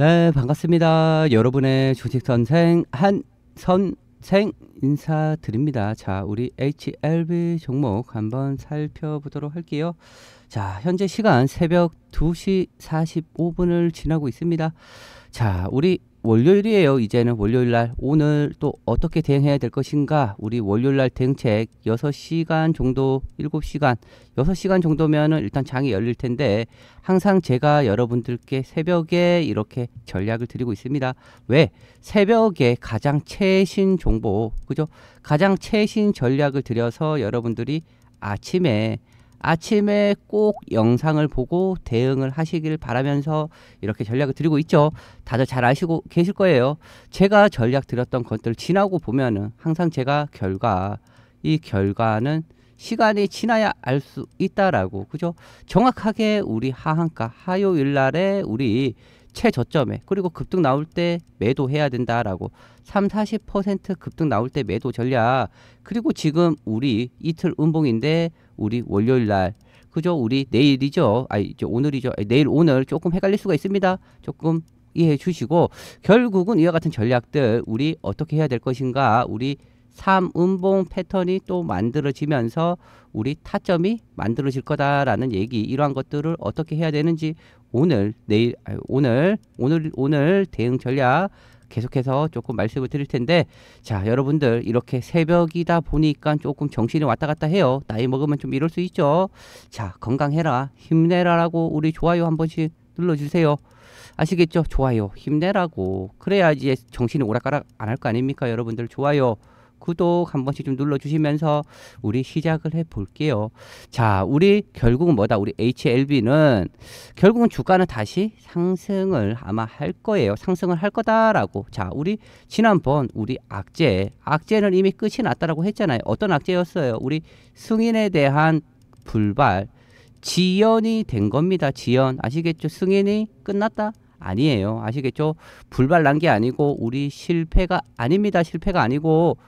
네, 반갑습니다. 여러분의 주식 선생 한 선생 인사드립니다. 자, 우리 HLB 종목 한번 살펴보도록 할게요. 자, 현재 시간 새벽 2시 45분을 지나고 있습니다. 자, 우리 월요일이에요. 이제는 월요일 날 오늘 또 어떻게 대응해야 될 것인가? 우리 월요일 날 대응책 6시간 정도, 7시간, 6시간 정도면은 일단 장이 열릴 텐데 항상 제가 여러분들께 새벽에 이렇게 전략을 드리고 있습니다. 왜? 새벽에 가장 최신 정보, 그죠? 가장 최신 전략을 드려서 여러분들이 아침에 아침에 꼭 영상을 보고 대응을 하시길 바라면서 이렇게 전략을 드리고 있죠. 다들 잘 아시고 계실 거예요. 제가 전략 드렸던 것들 지나고 보면은 항상 제가 결과 이 결과는 시간이 지나야 알 수 있다라고 그죠? 정확하게 우리 하한가 하요일 날에 우리 최저점에 그리고 급등 나올 때 매도해야 된다라고 3, 40% 급등 나올 때 매도 전략 그리고 지금 우리 이틀 운봉인데 우리 월요일 날 그죠? 우리 내일이죠. 아, 이제 오늘이죠. 내일 오늘 조금 헷갈릴 수가 있습니다. 조금 이해해 주시고 결국은 이와 같은 전략들 우리 어떻게 해야 될 것인가? 우리 삼음봉 패턴이 또 만들어지면서 우리 타점이 만들어질 거다라는 얘기 이러한 것들을 어떻게 해야 되는지 오늘 내일 아유, 오늘 오늘 오늘 대응 전략 계속해서 조금 말씀을 드릴 텐데 자 여러분들 이렇게 새벽이다 보니까 조금 정신이 왔다 갔다 해요 나이 먹으면 좀 이럴 수 있죠 자 건강해라 힘내라라고 우리 좋아요 한 번씩 눌러주세요 아시겠죠 좋아요 힘내라고 그래야지 정신이 오락가락 안 할 거 아닙니까 여러분들 좋아요 구독 한 번씩 좀 눌러주시면서 우리 시작을 해볼게요. 자, 우리 결국은 뭐다? 우리 HLB는 결국은 주가는 다시 상승을 아마 할 거예요. 상승을 할 거다라고. 자, 우리 지난번 우리 악재, 악재는 이미 끝이 났다라고 했잖아요. 어떤 악재였어요? 우리 승인에 대한 불발, 지연이 된 겁니다. 지연. 아시겠죠? 승인이 끝났다? 아니에요. 아시겠죠? 불발난 게 아니고 우리 실패가 아닙니다. 실패가 아니고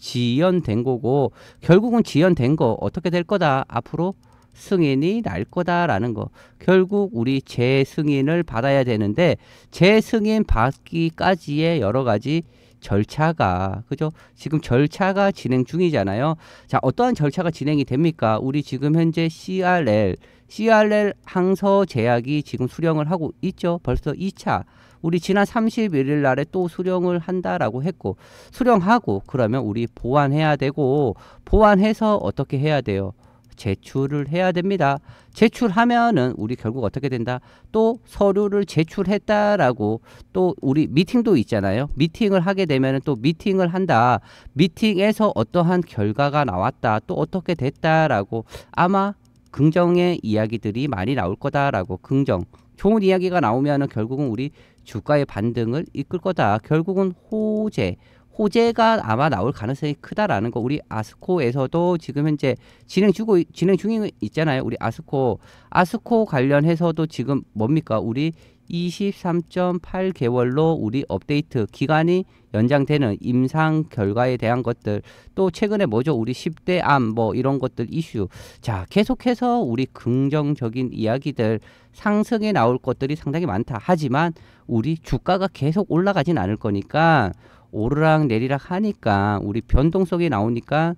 지연된 거고 결국은 지연된 거 어떻게 될 거다 앞으로 승인이 날 거다라는 거 결국 우리 재승인을 받아야 되는데 재승인 받기까지의 여러 가지 절차가 그죠 지금 절차가 진행 중이잖아요 자 어떠한 절차가 진행이 됩니까 우리 지금 현재 CRL CRL 항서 제약이 지금 수령을 하고 있죠 벌써 2차 우리 지난 3 1일일 날에 또 수령을 한다라고 했고 수령하고 그러면 우리 보완해야 되고 보완해서 어떻게 해야 돼요? 제출을 해야 됩니다. 제출하면은 우리 결국 어떻게 된다? 또 서류를 제출했다라고 또 우리 미팅도 있잖아요. 미팅을 하게 되면은 또 미팅을 한다. 미팅에서 어떠한 결과가 나왔다. 또 어떻게 됐다라고 아마 긍정의 이야기들이 많이 나올 거다라고 긍정 좋은 이야기가 나오면은 결국은 우리 주가의 반등을 이끌 거다. 결국은 호재, 호재가 아마 나올 가능성이 크다라는 거 우리 아스코에서도 지금 현재 진행 주 진행 중이 있잖아요. 우리 아스코 아스코 관련해서도 지금 뭡니까 우리 23.8개월로 우리 업데이트 기간이 연장되는 임상 결과에 대한 것들 또 최근에 뭐죠 우리 10대 암 뭐 이런 것들 이슈 자 계속해서 우리 긍정적인 이야기들 상승에 나올 것들이 상당히 많다 하지만 우리 주가가 계속 올라가진 않을 거니까 오르락 내리락 하니까 우리 변동 속에 나오니까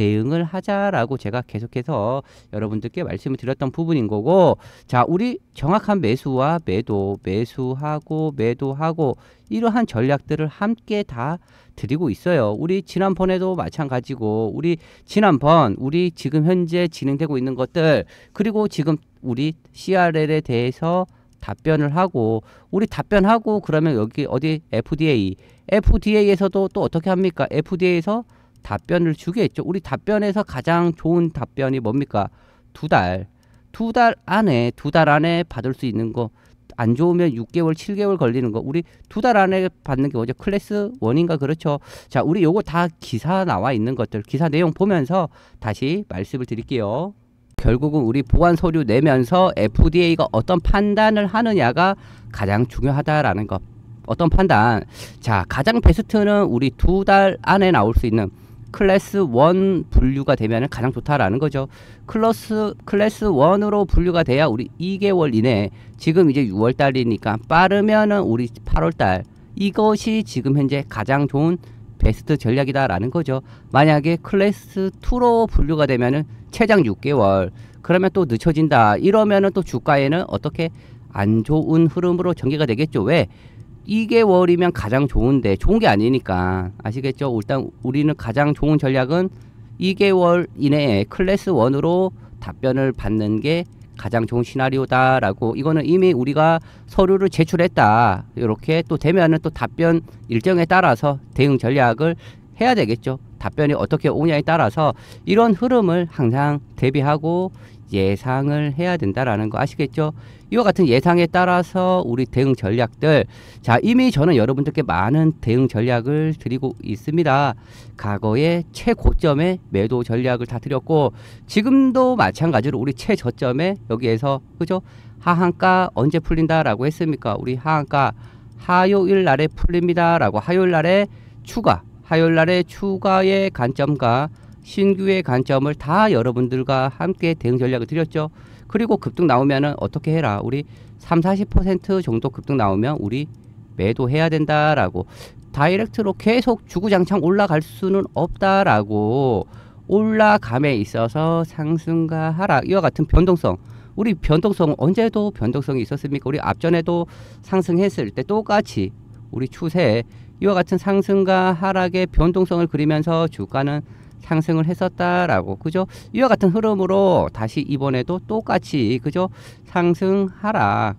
대응을 하자라고 제가 계속해서 여러분들께 말씀을 드렸던 부분인 거고 자 우리 정확한 매수와 매도 매수하고 매도하고 이러한 전략들을 함께 다 드리고 있어요. 우리 지난번에도 마찬가지고 우리 지난번 우리 지금 현재 진행되고 있는 것들 그리고 지금 우리 CRL에 대해서 답변을 하고 우리 답변하고 그러면 여기 어디 FDA FDA에서도 또 어떻게 합니까? FDA에서 답변을 주겠죠. 우리 답변에서 가장 좋은 답변이 뭡니까? 두 달. 두 달 안에, 두 달 안에 받을 수 있는 거. 안 좋으면 6개월, 7개월 걸리는 거. 우리 두 달 안에 받는 게 뭐죠? 클래스 원인가 그렇죠. 자, 우리 요거 다 기사 나와 있는 것들, 기사 내용 보면서 다시 말씀을 드릴게요. 결국은 우리 보안 서류 내면서 FDA가 어떤 판단을 하느냐가 가장 중요하다라는 것. 어떤 판단? 자, 가장 베스트는 우리 두 달 안에 나올 수 있는 클래스 1 분류가 되면 가장 좋다라는 거죠. 클러스 클래스 1으로 분류가 돼야 우리 2개월 이내 지금 이제 6월 달이니까 빠르면은 우리 8월 달 이것이 지금 현재 가장 좋은 베스트 전략이다라는 거죠. 만약에 클래스 2로 분류가 되면은 최장 6개월 그러면 또 늦춰진다. 이러면은 또 주가에는 어떻게 안 좋은 흐름으로 전개가 되겠죠. 왜? 2개월이면 가장 좋은데 좋은 게 아니니까 아시겠죠? 일단 우리는 가장 좋은 전략은 2개월 이내에 클래스 1으로 답변을 받는 게 가장 좋은 시나리오다라고 이거는 이미 우리가 서류를 제출했다 이렇게 또 되면은 또 답변 일정에 따라서 대응 전략을 해야 되겠죠. 답변이 어떻게 오냐에 따라서 이런 흐름을 항상 대비하고 예상을 해야 된다라는 거 아시겠죠? 이와 같은 예상에 따라서 우리 대응 전략들 자 이미 저는 여러분들께 많은 대응 전략을 드리고 있습니다. 과거의 최고점의 매도 전략을 다 드렸고 지금도 마찬가지로 우리 최저점에 여기에서 그죠? 하한가 언제 풀린다라고 했습니까? 우리 하한가 하요일 날에 풀립니다라고 하요일 날에 추가 화요일 날의 추가의 관점과 신규의 관점을 다 여러분들과 함께 대응 전략을 드렸죠. 그리고 급등 나오면은 어떻게 해라. 우리 3, 40% 정도 급등 나오면 우리 매도해야 된다라고 다이렉트로 계속 주구장창 올라갈 수는 없다라고 올라감에 있어서 상승과 하락 이와 같은 변동성 우리 변동성 언제도 변동성이 있었습니까? 우리 앞전에도 상승했을 때 똑같이 우리 추세 이와 같은 상승과 하락의 변동성을 그리면서 주가는 상승을 했었다라고 그죠 이와 같은 흐름으로 다시 이번에도 똑같이 그죠 상승 하락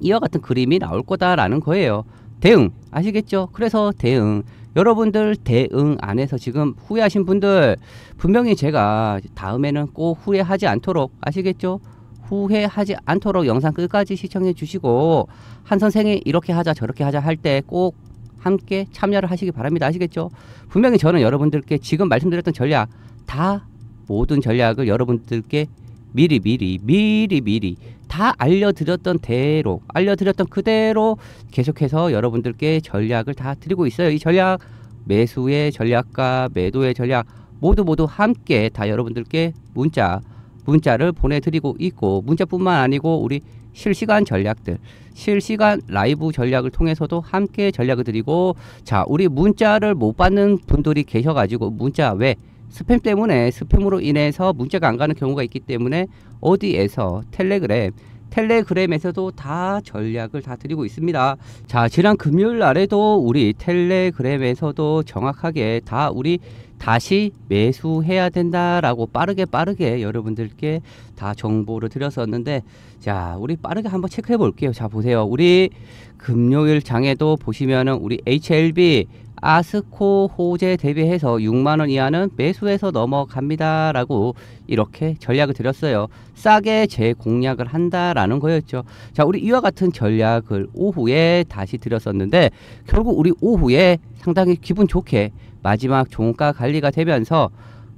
이와 같은 그림이 나올 거다라는 거예요 대응 아시겠죠 그래서 대응 여러분들 대응 안에서 지금 후회하신 분들 분명히 제가 다음에는 꼭 후회하지 않도록 아시겠죠 후회하지 않도록 영상 끝까지 시청해 주시고 한 선생이 이렇게 하자 저렇게 하자 할 때 꼭 함께 참여를 하시기 바랍니다. 아시겠죠? 분명히 저는 여러분들께 지금 말씀드렸던 전략 다 모든 전략을 여러분들께 미리 미리 미리 미리 다 알려드렸던 대로 알려드렸던 그대로 계속해서 여러분들께 전략을 다 드리고 있어요. 이 전략 매수의 전략과 매도의 전략 모두 모두 함께 다 여러분들께 문자 문자를 보내드리고 있고 문자뿐만 아니고 우리 실시간 전략들 실시간 라이브 전략을 통해서도 함께 전략을 드리고 자 우리 문자를 못 받는 분들이 계셔가지고 문자 왜 스팸 때문에 스팸으로 인해서 문자가 안 가는 경우가 있기 때문에 어디에서 텔레그램 텔레그램에서도 다 전략을 다 드리고 있습니다. 자, 지난 금요일 날에도 우리 텔레그램에서도 정확하게 다 우리 다시 매수해야 된다라고 빠르게 빠르게 여러분들께 다 정보를 드렸었는데 자 우리 빠르게 한번 체크해 볼게요 자 보세요 우리 금요일 장에도 보시면은 우리 HLB 아스코 호재 대비해서 6만원 이하는 매수해서 넘어갑니다 라고 이렇게 전략을 드렸어요 싸게 재공략을 한다라는 거였죠 자 우리 이와 같은 전략을 오후에 다시 드렸었는데 결국 우리 오후에 상당히 기분 좋게 마지막 종가 관리가 되면서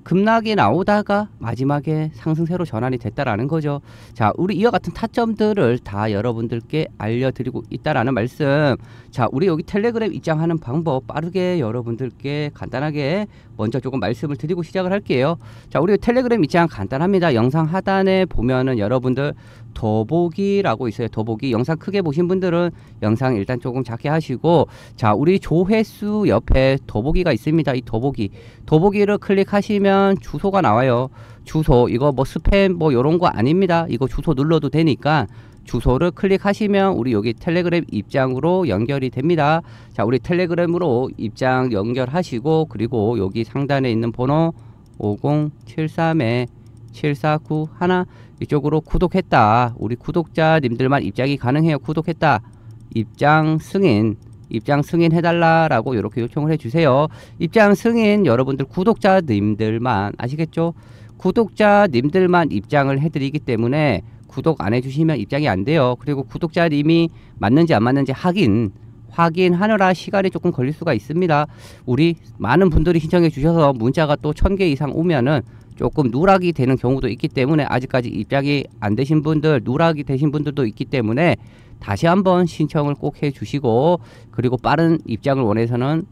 급락이 나오다가 마지막에 상승세로 전환이 됐다라는 거죠. 자, 우리 이와 같은 타점들을 다 여러분들께 알려드리고 있다라는 말씀. 자, 우리 여기 텔레그램 입장하는 방법 빠르게 여러분들께 간단하게 먼저 조금 말씀을 드리고 시작을 할게요. 자, 우리 텔레그램 입장 간단합니다. 영상 하단에 보면은 여러분들 더보기라고 있어요. 더보기 영상 크게 보신 분들은 영상 일단 조금 작게 하시고 자 우리 조회수 옆에 더보기가 있습니다. 이 더보기 더보기를 클릭하시면 주소가 나와요. 주소 이거 뭐 스팸 뭐 이런 거 아닙니다. 이거 주소 눌러도 되니까 주소를 클릭하시면 우리 여기 텔레그램 입장으로 연결이 됩니다. 자 우리 텔레그램으로 입장 연결하시고 그리고 여기 상단에 있는 번호 5 0 7 3에 749 1 이쪽으로 구독했다. 우리 구독자님들만 입장이 가능해요. 구독했다. 입장 승인 입장 승인 해달라라고 이렇게 요청을 해주세요. 입장 승인 여러분들 구독자님들만 아시겠죠? 구독자님들만 입장을 해드리기 때문에 구독 안 해주시면 입장이 안 돼요. 그리고 구독자님이 맞는지 안 맞는지 확인 확인하느라 시간이 조금 걸릴 수가 있습니다. 우리 많은 분들이 신청해 주셔서 문자가 또1 0 0 0개 이상 오면은 조금 누락이 되는 경우도 있기 때문에 아직까지 입장이 안 되신 분들 누락이 되신 분들도 있기 때문에 다시 한번 신청을 꼭 해주시고 그리고 빠른 입장을 원해서는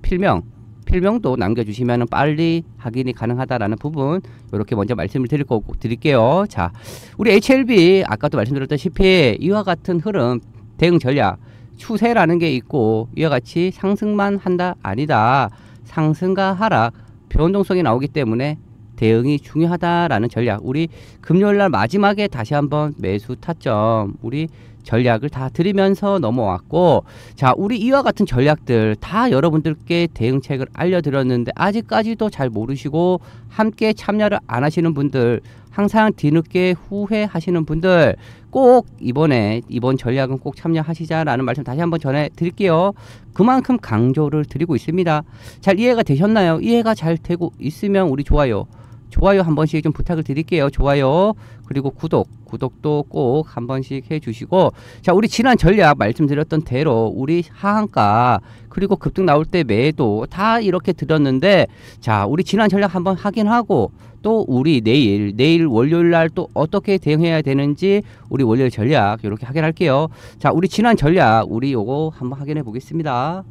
필명 필명도 남겨주시면 빨리 확인이 가능하다라는 부분 이렇게 먼저 말씀을 드릴 거 드릴게요. 자, 우리 HLB 아까도 말씀드렸다시피 이와 같은 흐름 대응 전략 추세라는 게 있고 이와 같이 상승만 한다 아니다 상승과 하락 변동성이 나오기 때문에 대응이 중요하다라는 전략. 우리 금요일 날 마지막에 다시 한번 매수 타점 우리 전략을 다 드리면서 넘어왔고 자 우리 이와 같은 전략들 다 여러분들께 대응책을 알려드렸는데 아직까지도 잘 모르시고 함께 참여를 안 하시는 분들 항상 뒤늦게 후회하시는 분들 꼭 이번에 이번 전략은 꼭 참여하시자라는 말씀 다시 한번 전해 드릴게요. 그만큼 강조를 드리고 있습니다. 잘 이해가 되셨나요? 이해가 잘 되고 있으면 우리 좋아요. 좋아요 한 번씩 좀 부탁을 드릴게요. 좋아요 그리고 구독 구독도 꼭 한 번씩 해주시고 자 우리 지난 전략 말씀드렸던 대로 우리 하한가 그리고 급등 나올 때 매도 다 이렇게 드렸는데자 우리 지난 전략 한번 확인하고 또 우리 내일 내일 월요일 날 또 어떻게 대응해야 되는지 우리 월요일 전략 이렇게 확인할게요. 자 우리 지난 전략 우리 요거 한번 확인해 보겠습니다.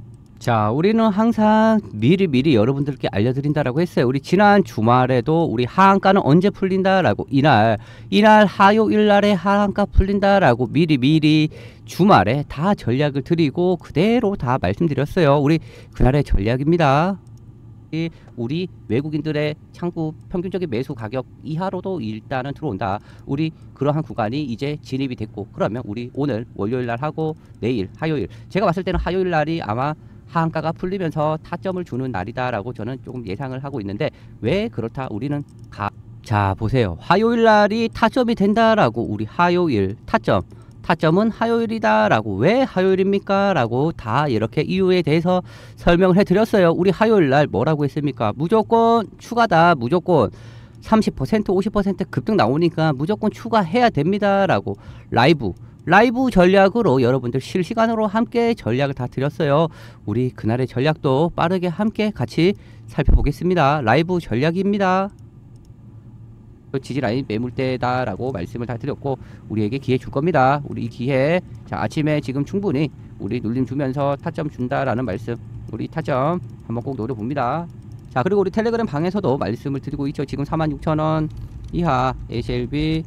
자, 우리는 항상 미리 미리 여러분들께 알려드린다라고 했어요. 우리 지난 주말에도 우리 하한가는 언제 풀린다라고 이날 이날 화요일 날에 하한가 풀린다라고 미리 미리 주말에 다 전략을 드리고 그대로 다 말씀드렸어요. 우리 그날의 전략입니다. 우리 외국인들의 창구 평균적인 매수 가격 이하로도 일단은 들어온다. 우리 그러한 구간이 이제 진입이 됐고 그러면 우리 오늘 월요일 날 하고 내일 화요일 제가 봤을 때는 화요일 날이 아마 하한가가 풀리면서 타점을 주는 날이다라고 저는 조금 예상을 하고 있는데 왜 그렇다 우리는 가... 자 보세요 화요일 날이 타점이 된다라고 우리 화요일 타점 타점은 화요일이다 라고 왜 화요일입니까 라고 다 이렇게 이유에 대해서 설명을 해 드렸어요 우리 화요일 날 뭐라고 했습니까 무조건 추가다 무조건 30% 50% 급등 나오니까 무조건 추가해야 됩니다 라고 라이브 라이브 전략으로 여러분들 실시간으로 함께 전략을 다 드렸어요. 우리 그날의 전략도 빠르게 함께 같이 살펴보겠습니다. 라이브 전략입니다. 지지라인 매물대다 라고 말씀을 다 드렸고 우리에게 기회 줄 겁니다. 우리 기회 자 아침에 지금 충분히 우리 눌림 주면서 타점 준다라는 말씀 우리 타점 한번 꼭 노려봅니다. 자 그리고 우리 텔레그램 방에서도 말씀을 드리고 있죠. 지금 46,000원 이하 HLB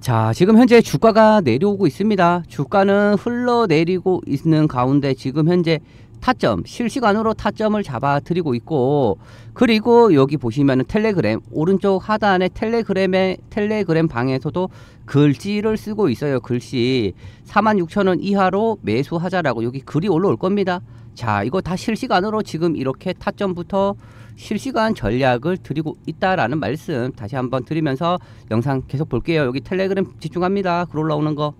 자 지금 현재 주가가 내려오고 있습니다 주가는 흘러내리고 있는 가운데 지금 현재 타점 실시간으로 타점을 잡아 드리고 있고 그리고 여기 보시면 텔레그램 오른쪽 하단에 텔레그램에 텔레그램 방에서도 글씨를 쓰고 있어요 글씨 46,000원 이하로 매수하자라고 여기 글이 올라올 겁니다 자, 이거 다 실시간으로 지금 이렇게 타점부터 실시간 전략을 드리고 있다라는 말씀 다시 한번 드리면서 영상 계속 볼게요. 여기 텔레그램 집중합니다. 글 올라오는 거.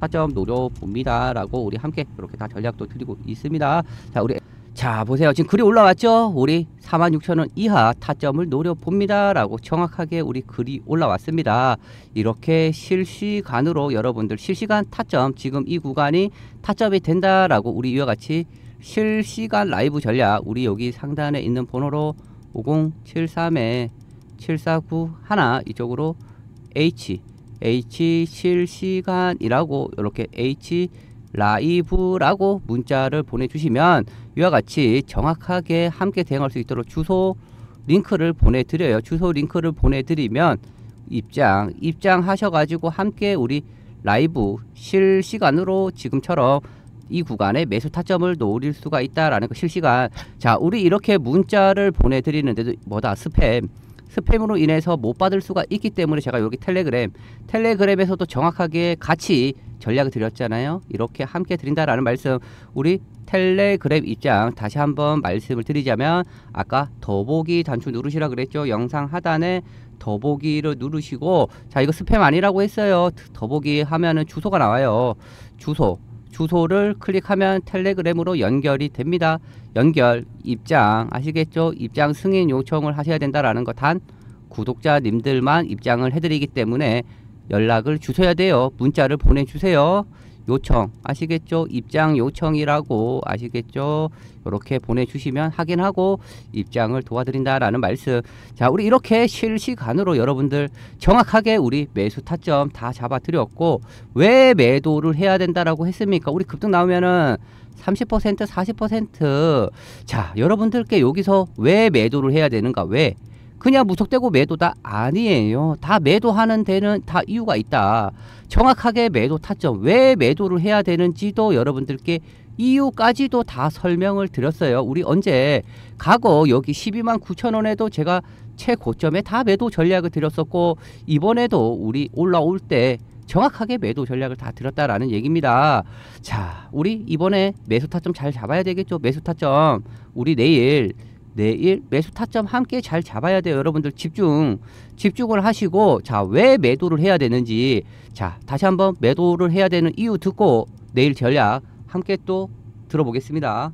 타점 노려봅니다. 라고 우리 함께 이렇게 다 전략도 드리고 있습니다. 자, 우리 자 보세요 지금 글이 올라왔죠 우리 46,000원 이하 타점을 노려봅니다 라고 정확하게 우리 글이 올라왔습니다 이렇게 실시간으로 여러분들 실시간 타점 지금 이 구간이 타점이 된다 라고 우리 이와 같이 실시간 라이브 전략 우리 여기 상단에 있는 번호로 5073에 7491 이쪽으로 H H 실시간이라고 이렇게 H 라이브라고 문자를 보내주시면 이와 같이 정확하게 함께 대응할 수 있도록 주소 링크를 보내드려요. 주소 링크를 보내드리면 입장, 입장하셔가지고 함께 우리 라이브 실시간으로 지금처럼 이 구간에 매수 타점을 노릴 수가 있다라는 거 그 실시간. 자, 우리 이렇게 문자를 보내드리는데도 뭐다 스팸. 스팸으로 인해서 못 받을 수가 있기 때문에 제가 여기 텔레그램 텔레그램에서도 정확하게 같이 전략을 드렸잖아요 이렇게 함께 드린다라는 말씀 우리 텔레그램 입장 다시 한번 말씀을 드리자면 아까 더보기 단추 누르시라 그랬죠 영상 하단에 더보기를 누르시고 자 이거 스팸 아니라고 했어요 더보기 하면은 주소가 나와요 주소 주소를 클릭하면 텔레그램으로 연결이 됩니다. 연결, 입장 아시겠죠? 입장 승인 요청을 하셔야 된다라는 거단 구독자님들만 입장을 해드리기 때문에 연락을 주셔야 돼요. 문자를 보내주세요. 요청 아시겠죠? 입장 요청이라고 아시겠죠? 이렇게 보내주시면 확인하고 입장을 도와드린다라는 말씀 자 우리 이렇게 실시간으로 여러분들 정확하게 우리 매수 타점 다 잡아드렸고 왜 매도를 해야 된다라고 했습니까? 우리 급등 나오면은 30% 40%자 여러분들께 여기서 왜 매도를 해야 되는가 왜 그냥 무턱대고 매도다 아니에요. 다 매도하는 데는 다 이유가 있다. 정확하게 매도 타점 왜 매도를 해야 되는지도 여러분들께 이유까지도 다 설명을 드렸어요. 우리 언제 과거 여기 12만 9천 원에도 제가 최고점에 다 매도 전략을 드렸었고 이번에도 우리 올라올 때 정확하게 매도 전략을 다 드렸다라는 얘기입니다. 자, 우리 이번에 매수 타점 잘 잡아야 되겠죠. 매수 타점 우리 내일 내일 매수 타점 함께 잘 잡아야 돼요. 여러분들 집중, 집중을 하시고, 자, 왜 매도를 해야 되는지, 자, 다시 한번 매도를 해야 되는 이유 듣고, 내일 전략 함께 또 들어보겠습니다.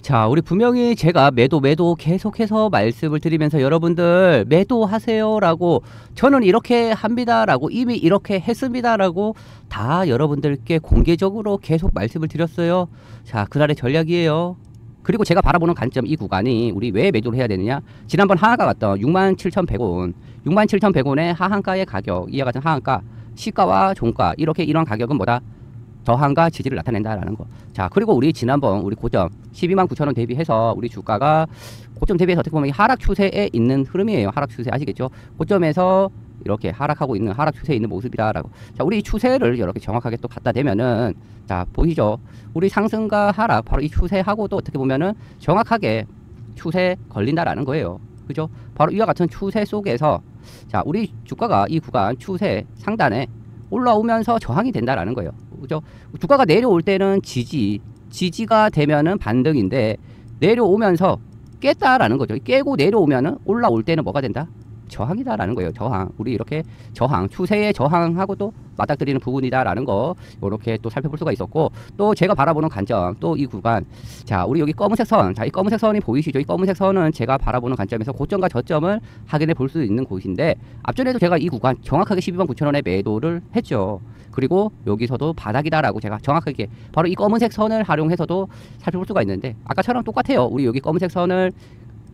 자, 우리 분명히 제가 매도, 매도 계속해서 말씀을 드리면서 여러분들 매도하세요라고 저는 이렇게 합니다라고 이미 이렇게 했습니다라고 다 여러분들께 공개적으로 계속 말씀을 드렸어요. 자, 그날의 전략이에요. 그리고 제가 바라보는 관점 이 구간이 우리 왜 매도를 해야 되느냐 지난번 하한가 갔던 67,100원 67,100원의 하한가의 가격 이와 같은 하한가 시가와 종가 이렇게 이런 가격은 뭐다 저한가 지지를 나타낸다라는 거. 자 그리고 우리 지난번 우리 고점 12만 9천 원 대비해서 우리 주가가 고점 대비해서 어떻게 보면 하락 추세에 있는 흐름이에요. 하락 추세 아시겠죠? 고점에서 이렇게 하락하고 있는 하락 추세에 있는 모습이다라고. 자, 우리 추세를 이렇게 정확하게 또 갖다 대면은 자, 보이죠? 우리 상승과 하락 바로 이 추세하고도 어떻게 보면은 정확하게 추세 걸린다라는 거예요. 그죠? 바로 이와 같은 추세 속에서 자, 우리 주가가 이 구간 추세 상단에 올라오면서 저항이 된다라는 거예요. 그죠? 주가가 내려올 때는 지지, 지지가 되면은 반등인데 내려오면서 깼다라는 거죠. 깨고 내려오면은 올라올 때는 뭐가 된다? 저항이다라는 거예요. 저항. 우리 이렇게 저항, 추세에 저항하고 또 맞닥뜨리는 부분이다라는 거 이렇게 또 살펴볼 수가 있었고 또 제가 바라보는 관점 또 이 구간 자 우리 여기 검은색 선, 자 이 검은색 선이 보이시죠? 이 검은색 선은 제가 바라보는 관점에서 고점과 저점을 확인해 볼 수 있는 곳인데 앞전에도 제가 이 구간 정확하게 12만 9천 원에 매도를 했죠. 그리고 여기서도 바닥이다라고 제가 정확하게 바로 이 검은색 선을 활용해서도 살펴볼 수가 있는데 아까처럼 똑같아요. 우리 여기 검은색 선을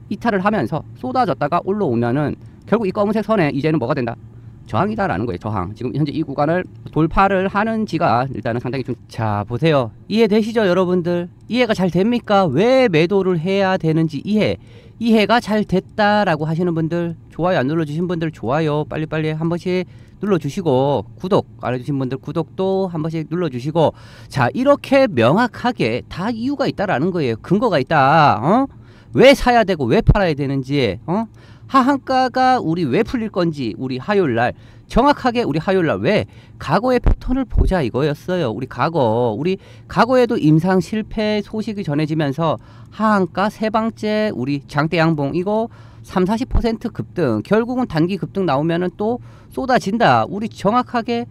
이탈을 하면서 쏟아졌다가 올라오면은 결국 이 검은색 선에 이제는 뭐가 된다? 저항이다라는 거예요. 저항. 지금 현재 이 구간을 돌파를 하는지가 일단은 상당히 좀 자 보세요. 이해되시죠, 여러분들? 이해가 잘 됩니까? 왜 매도를 해야 되는지 이해. 이해가 잘 됐다라고 하시는 분들 좋아요 안 눌러주신 분들 좋아요 빨리빨리 한 번씩 눌러주시고 구독 안 해주신 분들 구독도 한 번씩 눌러주시고 자 이렇게 명확하게 다 이유가 있다라는 거예요 근거가 있다 어? 왜 사야 되고 왜 팔아야 되는지 어? 하한가가 우리 왜 풀릴 건지 우리 화요일 날 정확하게 우리 화요일 날 왜 과거의 패턴을 보자 이거였어요. 우리 과거 우리 과거에도 임상 실패 소식이 전해지면서 하한가 세 방째 우리 장대 양봉 이거 3 4 0 급등 결국은 단기 급등 나오면은 또 쏟아진다. 우리 정확하게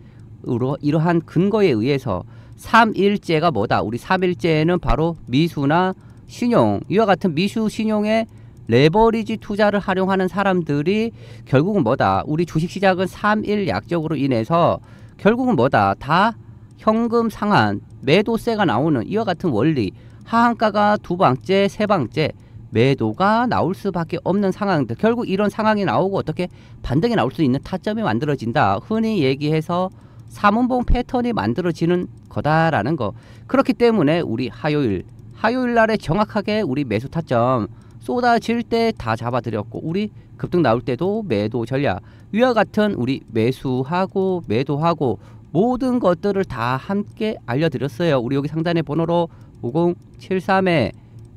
이러한 근거에 의해서 3일째가 뭐다? 우리 3일째는 바로 미수나 신용 이와 같은 미수 신용의 레버리지 투자를 활용하는 사람들이 결국은 뭐다? 우리 주식 시작은3일 약적으로 인해서 결국은 뭐다? 다 현금 상한, 매도세가 나오는 이와 같은 원리, 하한가가 두 방째, 세 방째 매도가 나올 수밖에 없는 상황들. 결국 이런 상황이 나오고 어떻게 반등이 나올 수 있는 타점이 만들어진다. 흔히 얘기해서 삼원봉 패턴이 만들어지는 거다라는 거. 그렇기 때문에 우리 화요일, 화요일 날에 정확하게 우리 매수 타점 쏟아질 때 다잡아들였고 우리 급등 나올 때도 매도 전략 위와 같은 우리 매수하고 매도하고 모든 것들을 다 함께 알려드렸어요. 우리 여기 상단의 번호로 5073에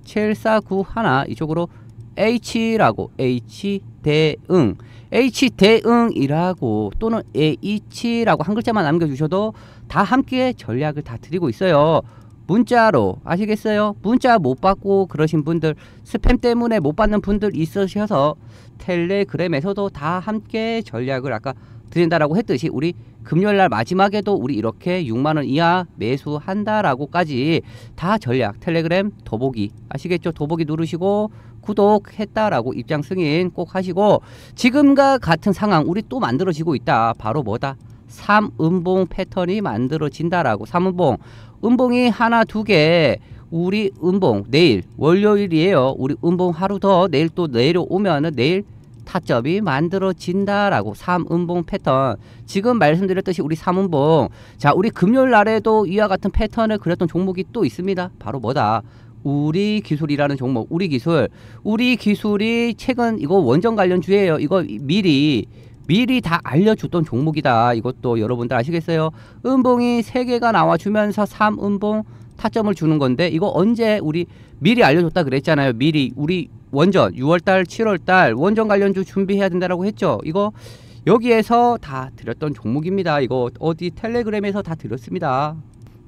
7491 이쪽으로 H라고 H 대응 H 대응이라고 또는 H라고 한 글자만 남겨주셔도 다 함께 전략을 다 드리고 있어요. 문자로 아시겠어요? 문자 못 받고 그러신 분들 스팸 때문에 못 받는 분들 있으셔서 텔레그램에서도 다 함께 전략을 아까 드린다라고 했듯이 우리 금요일날 마지막에도 우리 이렇게 6만원 이하 매수한다라고까지 다 전략 텔레그램 도보기 아시겠죠? 도보기 누르시고 구독했다라고 입장 승인 꼭 하시고 지금과 같은 상황 우리 또 만들어지고 있다 바로 뭐다? 3음봉 패턴이 만들어진다라고 3음봉 은봉이 하나 두 개 우리 은봉 내일 월요일이에요. 우리 은봉 하루 더 내일 또 내려오면은 내일 타점이 만들어진다라고 삼음봉 패턴 지금 말씀드렸듯이 우리 삼음봉 자 우리 금요일 날에도 이와 같은 패턴을 그렸던 종목이 또 있습니다 바로 뭐다 우리 기술이라는 종목 우리 기술 우리 기술이 최근 이거 원전 관련 주예요 이거 미리 미리 다 알려줬던 종목이다. 이것도 여러분들 아시겠어요? 음봉이 세개가 나와주면서 3음봉 타점을 주는 건데 이거 언제 우리 미리 알려줬다 그랬잖아요. 미리 우리 원전 6월달 7월달 원전 관련주 준비해야 된다라고 했죠. 이거 여기에서 다 드렸던 종목입니다. 이거 어디 텔레그램에서 다 드렸습니다.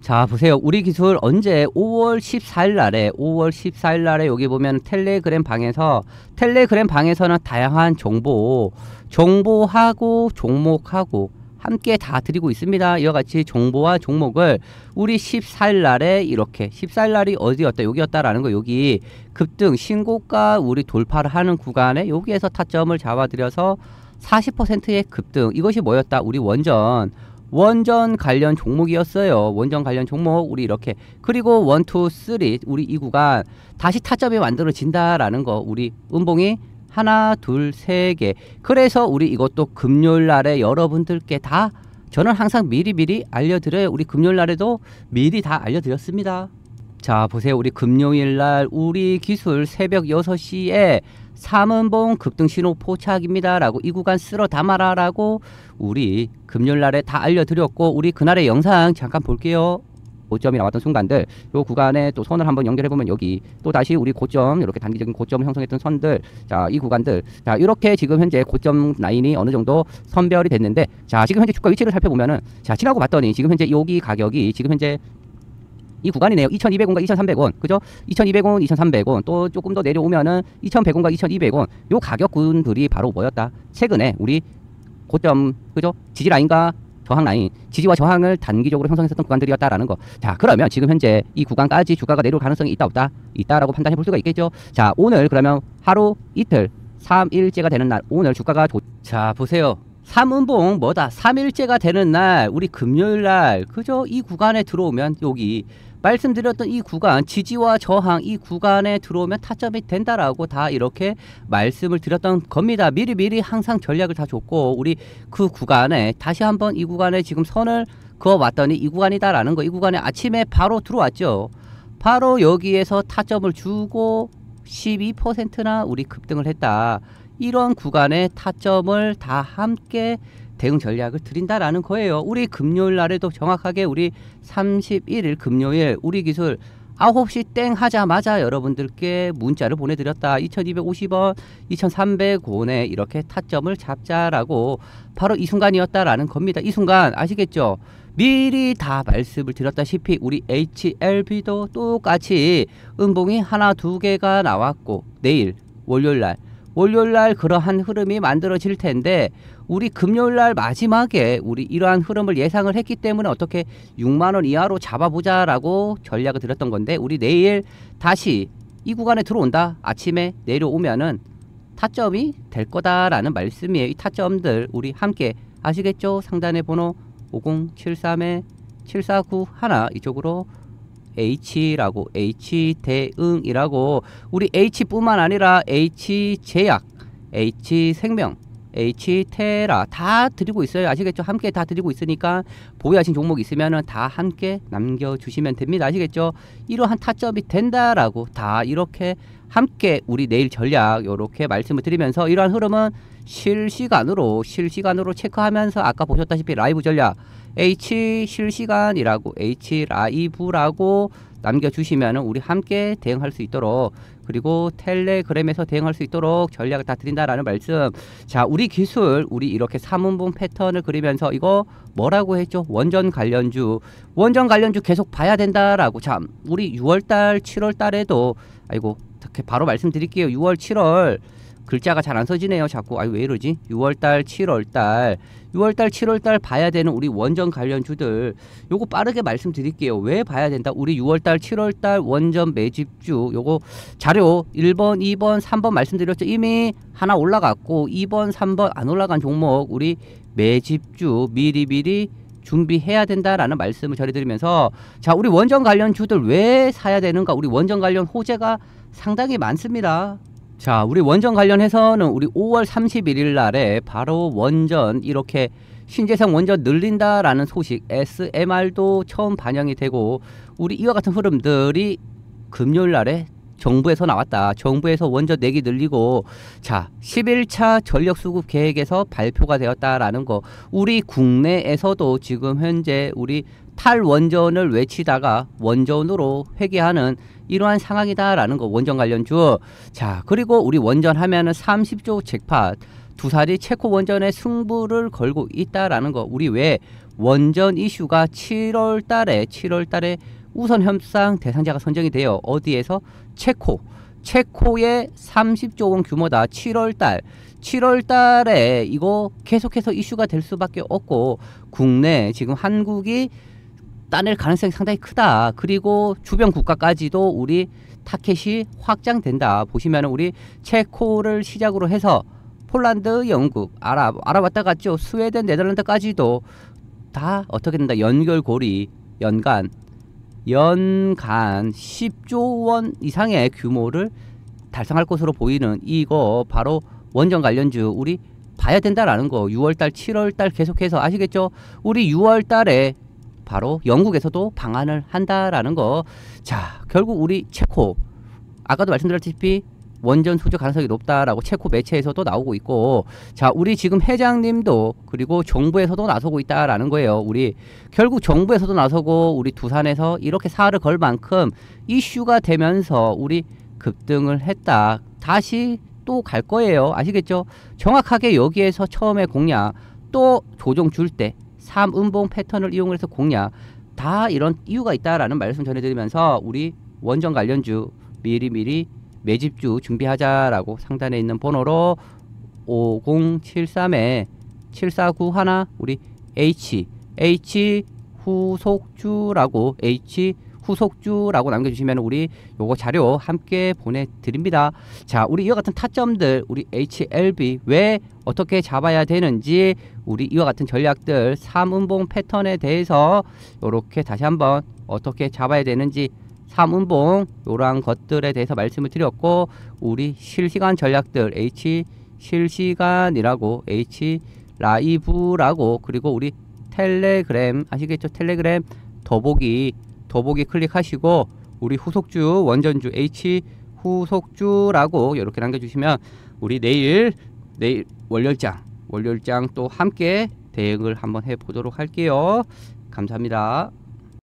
자 보세요 우리 기술 언제 5월 14일 날에 5월 14일 날에 여기 보면 텔레그램 방에서 텔레그램 방에서는 다양한 정보 정보하고 종목하고 함께 다 드리고 있습니다. 이와 같이 정보와 종목을 우리 14일 날에 이렇게 14일 날이 어디였다 여기였다라는 거 여기 급등 신고가 우리 돌파를 하는 구간에 여기에서 타점을 잡아들여서 40%의 급등 이것이 뭐였다 우리 원전 원전 관련 종목이었어요. 원전 관련 종목 우리 이렇게 그리고 원, 투, 쓰 우리 이 구간 다시 타점이 만들어진다라는 거 우리 은봉이 하나, 둘, 세 개. 그래서 우리 이것도 금요일 날에 여러분들께 다 저는 항상 미리미리 알려드려요. 우리 금요일 날에도 미리 다 알려드렸습니다. 자, 보세요. 우리 금요일 날 우리 기술 새벽 6 시에 삼은봉 급등신호 포착입니다. 라고 이 구간 쓸어 담아라 라고 우리 금요일 날에 다 알려드렸고 우리 그날의 영상 잠깐 볼게요. 고점이 나왔던 순간들 요 구간에 또 선을 한번 연결해 보면 여기 또 다시 우리 고점 이렇게 단기적인 고점 을 형성했던 선들 자 이 구간들 자 이렇게 지금 현재 고점 라인이 어느 정도 선별이 됐는데 자 지금 현재 주가 위치를 살펴보면은 자 치라고 봤더니 지금 현재 여기 가격이 지금 현재 이 구간이네요. 2200원과 2300원. 그죠? 2200원, 2300원. 또 조금 더 내려오면은 2100원과 2200원. 요 가격군들이 바로 뭐였다? 최근에 우리 고점, 그죠? 지지라인과 저항 라인 지지와 저항을 단기적으로 형성했었던 구간들이었다라는 거. 자 그러면 지금 현재 이 구간까지 주가가 내려올 가능성이 있다 없다 있다라고 판단해 볼 수가 있겠죠. 자 오늘 그러면 하루 이틀 3일째가 되는 날 오늘 주가가 도... 자 보세요. 삼은봉 뭐다 3일째가 되는 날 우리 금요일 날 그저 이 구간에 들어오면 여기 말씀드렸던 이 구간 지지와 저항 이 구간에 들어오면 타점이 된다라고 다 이렇게 말씀을 드렸던 겁니다. 미리 미리 항상 전략을 다 줬고 우리 그 구간에 다시 한번 이 구간에 지금 선을 그어 왔더니 이 구간이다라는 거 이 구간에 아침에 바로 들어왔죠. 바로 여기에서 타점을 주고 12%나 우리 급등을 했다. 이런 구간에 타점을 다 함께 대응 전략을 드린다라는 거예요. 우리 금요일 날에도 정확하게 우리 31일 금요일 우리 기술 9시 땡 하자마자 여러분들께 문자를 보내드렸다. 2250원, 2300원에 이렇게 타점을 잡자라고 바로 이 순간이었다라는 겁니다. 이 순간 아시겠죠? 미리 다 말씀을 드렸다시피 우리 HLB도 똑같이 은봉이 하나 두 개가 나왔고 내일 월요일날 월요일날 그러한 흐름이 만들어질 텐데 우리 금요일 날 마지막에 우리 이러한 흐름을 예상을 했기 때문에 어떻게 6만 원 이하로 잡아보자라고 전략을 드렸던 건데 우리 내일 다시 이 구간에 들어온다. 아침에 내려오면은 타점이 될 거다라는 말씀이에요. 이 타점들 우리 함께 아시겠죠? 상단의 번호 5073에 749 하나 이쪽으로 H라고 H 대응이라고 우리 H뿐만 아니라 H 제약, H 생명 H, 테라 다 드리고 있어요. 아시겠죠? 함께 다 드리고 있으니까 보유하신 종목 있으면다 함께 남겨주시면 됩니다. 아시겠죠? 이러한 타점이 된다라고 다 이렇게 함께 우리 내일 전략 이렇게 말씀을 드리면서 이러한 흐름은 실시간으로 실시간으로 체크하면서 아까 보셨다시피 라이브 전략 H 실시간이라고 H 라이브라고 남겨주시면 우리 함께 대응할 수 있도록 그리고 텔레그램에서 대응할 수 있도록 전략을 다 드린다라는 말씀. 자, 우리 기술, 우리 이렇게 삼문분 패턴을 그리면서 이거 뭐라고 했죠? 원전 관련주. 원전 관련주 계속 봐야 된다라고. 참, 우리 6월달, 7월달에도 아이고, 이렇게 바로 말씀드릴게요. 6월, 7월 글자가 잘 안 써지네요. 자꾸 아유 왜 이러지? 6월달, 7월달, 6월달, 7월달 봐야 되는 우리 원전 관련 주들 요거 빠르게 말씀드릴게요. 왜 봐야 된다? 우리 6월달, 7월달 원전 매집주 요거 자료 1번, 2번, 3번 말씀드렸죠. 이미 하나 올라갔고 2번, 3번 안 올라간 종목 우리 매집주 미리 미리 준비해야 된다라는 말씀을 전해드리면서 자 우리 원전 관련 주들 왜 사야 되는가 우리 원전 관련 호재가 상당히 많습니다. 자, 우리 원전 관련해서는 우리 5월 31일 날에 바로 원전 이렇게 신재생 원전 늘린다라는 소식 SMR도 처음 반영이 되고 우리 이와 같은 흐름들이 금요일 날에 정부에서 나왔다. 정부에서 원전 내기 늘리고 자 11차 전력 수급 계획에서 발표가 되었다라는 거. 우리 국내에서도 지금 현재 우리 탈 원전을 외치다가 원전으로 회귀하는 이러한 상황이다라는 거 원전 관련주. 자, 그리고 우리 원전 하면은 30조 잭팟 두 사리 체코 원전의 승부를 걸고 있다라는 거. 우리 왜 원전 이슈가 7월 달에 7월 달에 우선 협상 대상자가 선정이 돼요. 어디에서 체코 체코의 30조 원 규모다. 7월 달 7월 달에 이거 계속해서 이슈가 될 수밖에 없고 국내 지금 한국이 따낼 가능성이 상당히 크다. 그리고 주변 국가까지도 우리 타켓이 확장된다. 보시면 우리 체코를 시작으로 해서 폴란드, 영국, 아랍, 아랍 왔다 갔죠. 스웨덴, 네덜란드까지도 다 어떻게 된다. 연결고리, 연간, 연간 10조 원 이상의 규모를 달성할 것으로 보이는 이거 바로 원전 관련주 우리 봐야 된다라는 거 6월달 7월달 계속해서 아시겠죠 우리 6월달에 바로 영국에서도 방안을 한다라는 거. 자, 결국 우리 체코 아까도 말씀드렸다시피 원전 수주 가능성이 높다라고 체코 매체에서도 나오고 있고 자 우리 지금 회장님도 그리고 정부에서도 나서고 있다라는 거예요 우리 결국 정부에서도 나서고 우리 두산에서 이렇게 사활을 걸 만큼 이슈가 되면서 우리 급등을 했다 다시 또 갈 거예요 아시겠죠 정확하게 여기에서 처음에 공약또 조정 줄때 삼 음봉 패턴을 이용해서 공략 다 이런 이유가 있다라는 말씀 전해드리면서 우리 원전 관련주 미리미리 매집주 준비하자라고 상단에 있는 번호로 5073에 749 하나 우리 H H 후속주라고 H 후속주라고 남겨주시면 우리 요거 자료 함께 보내드립니다. 자, 우리 이와 같은 타점들, 우리 HLB 왜 어떻게 잡아야 되는지 우리 이와 같은 전략들 3운봉 패턴에 대해서 요렇게 다시 한번 어떻게 잡아야 되는지 3운봉 요런 것들에 대해서 말씀을 드렸고 우리 실시간 전략들 H 실시간이라고 H 라이브라고 그리고 우리 텔레그램 아시겠죠 텔레그램 더보기 더보기 클릭하시고 우리 후속주 원전주 H 후속주라고 이렇게 남겨주시면 우리 내일 내일 월요일장 월요일장 또 함께 대응을 한번 해보도록 할게요. 감사합니다.